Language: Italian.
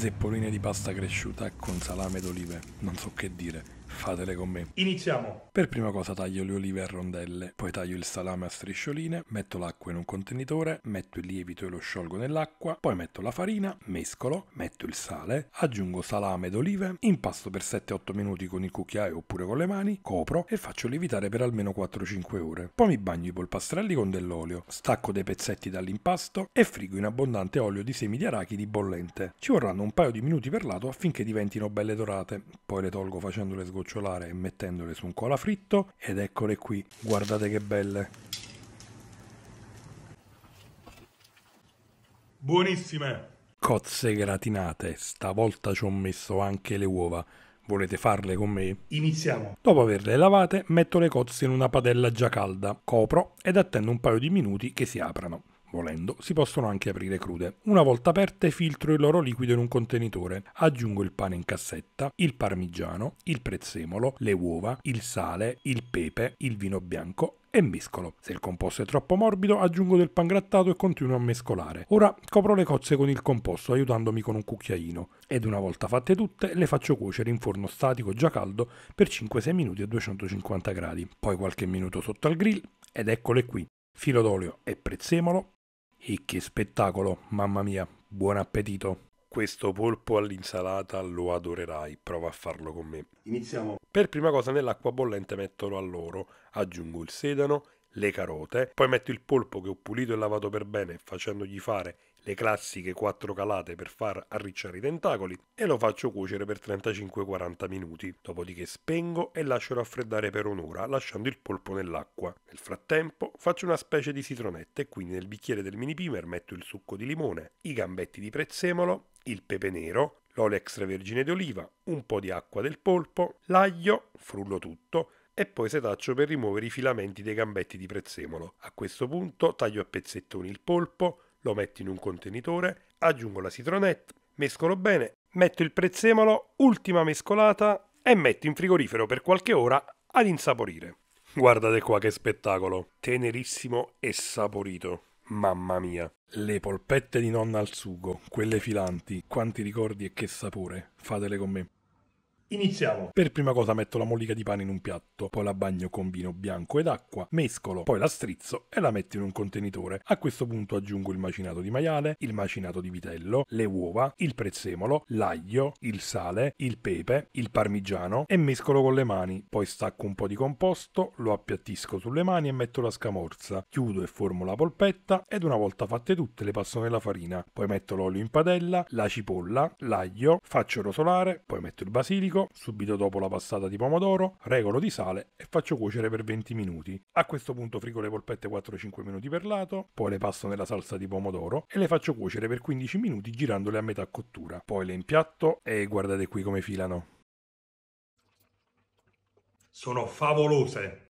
zeppoline di pasta cresciuta con salame d'olive, non so che dire fatele con me. Iniziamo! Per prima cosa taglio le olive a rondelle, poi taglio il salame a striscioline, metto l'acqua in un contenitore, metto il lievito e lo sciolgo nell'acqua, poi metto la farina, mescolo, metto il sale, aggiungo salame ed olive, impasto per 7-8 minuti con il cucchiaio oppure con le mani, copro e faccio lievitare per almeno 4-5 ore. Poi mi bagno i polpastrelli con dell'olio, stacco dei pezzetti dall'impasto e frigo in abbondante olio di semi di arachidi bollente. Ci vorranno un paio di minuti per lato affinché diventino belle dorate, poi le tolgo facendole sgolare sgocciolare e mettendole su un colafritto ed eccole qui, guardate che belle. Buonissime! Cozze gratinate, stavolta ci ho messo anche le uova. Volete farle con me? Iniziamo. Dopo averle lavate, metto le cozze in una padella già calda, copro ed attendo un paio di minuti che si aprano. Volendo, si possono anche aprire crude. Una volta aperte filtro il loro liquido in un contenitore, aggiungo il pane in cassetta, il parmigiano, il prezzemolo, le uova, il sale, il pepe, il vino bianco e mescolo. Se il composto è troppo morbido aggiungo del pan grattato e continuo a mescolare. Ora copro le cozze con il composto aiutandomi con un cucchiaino ed una volta fatte tutte le faccio cuocere in forno statico già caldo per 5-6 minuti a 250 gradi, poi qualche minuto sotto al grill ed eccole qui. Filo d'olio e prezzemolo, e che spettacolo, mamma mia, buon appetito! Questo polpo all'insalata lo adorerai, prova a farlo con me. Iniziamo. Per prima cosa nell'acqua bollente metto all'oro, aggiungo il sedano, le carote, poi metto il polpo che ho pulito e lavato per bene facendogli fare le classiche 4 calate per far arricciare i tentacoli e lo faccio cuocere per 35-40 minuti, dopodiché spengo e lascio raffreddare per un'ora lasciando il polpo nell'acqua. Nel frattempo faccio una specie di citronetta e quindi nel bicchiere del mini pimer metto il succo di limone, i gambetti di prezzemolo, il pepe nero, l'olio extravergine d'oliva, un po' di acqua del polpo, l'aglio, frullo tutto, e poi setaccio per rimuovere i filamenti dei gambetti di prezzemolo. A questo punto taglio a pezzettoni il polpo, lo metto in un contenitore, aggiungo la citronette, mescolo bene, metto il prezzemolo, ultima mescolata e metto in frigorifero per qualche ora ad insaporire. Guardate qua che spettacolo, tenerissimo e saporito. Mamma mia, le polpette di nonna al sugo, quelle filanti, quanti ricordi e che sapore. Fatele con me. Iniziamo! Per prima cosa metto la mollica di pane in un piatto, poi la bagno con vino bianco ed acqua, mescolo, poi la strizzo e la metto in un contenitore. A questo punto aggiungo il macinato di maiale, il macinato di vitello, le uova, il prezzemolo, l'aglio, il sale, il pepe, il parmigiano e mescolo con le mani. Poi stacco un po' di composto, lo appiattisco sulle mani e metto la scamorza. Chiudo e formo la polpetta ed una volta fatte tutte le passo nella farina. Poi metto l'olio in padella, la cipolla, l'aglio, faccio rosolare, poi metto il basilico, basilico, ecco, subito dopo la passata di pomodoro, regolo di sale e faccio cuocere per 20 minuti. A questo punto frigo le polpette 4-5 minuti per lato, poi le passo nella salsa di pomodoro e le faccio cuocere per 15 minuti girandole a metà cottura. Poi le impiatto e guardate qui come filano. Sono favolose!